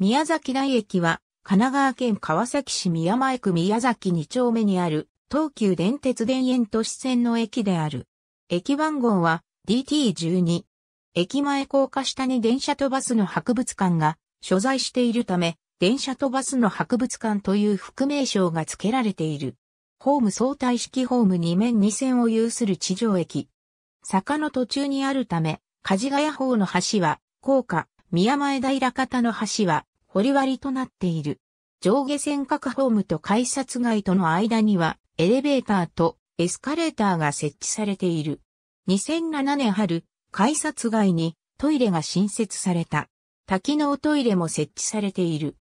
宮崎台駅は、神奈川県川崎市宮前区宮崎2丁目にある、東急電鉄田園都市線の駅である。駅番号は DT12。駅前高架下に電車とバスの博物館が所在しているため、電車とバスの博物館という副名称が付けられている。ホーム相対式ホーム2面2線を有する地上駅。坂の途中にあるため、梶ヶ谷方の橋は、高架、宮前平方の橋は、り割となっている。上下線各ホームと改札外との間にはエレベーターとエスカレーターが設置されている。2007年春、改札外にトイレが新設された。多機能トイレも設置されている。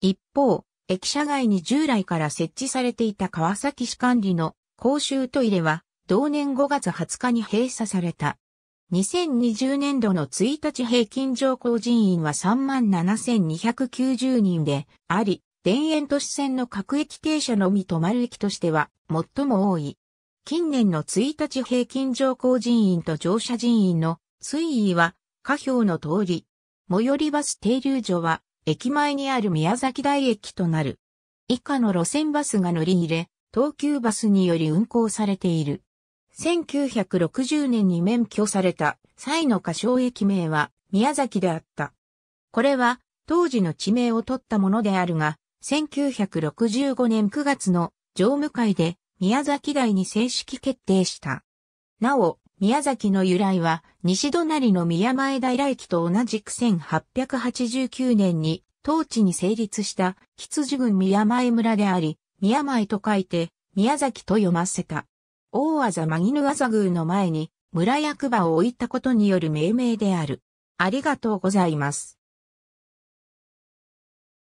一方、駅舎外に従来から設置されていた川崎市管理の公衆トイレは同年5月20日に閉鎖された。2020年度の1日平均乗降人員は37,290人であり、田園都市線の各駅停車のみ止まる駅としては最も多い。近年の1日平均乗降人員と乗車人員の推移は下表の通り。最寄りバス停留所は駅前にある宮崎台駅となる。以下の路線バスが乗り入れ、東急バスにより運行されている。1960年に免許された際の歌唱駅名は宮崎であった。これは当時の地名を取ったものであるが、1965年9月の常務会で宮崎台に正式決定した。なお、宮崎の由来は西隣の宮前平駅と同じく1889年に当地に成立した羊郡宮前村であり、宮前と書いて宮崎と読ませた。大技マギヌアザ宮の前に村役場を置いたことによる命名である。ありがとうございます。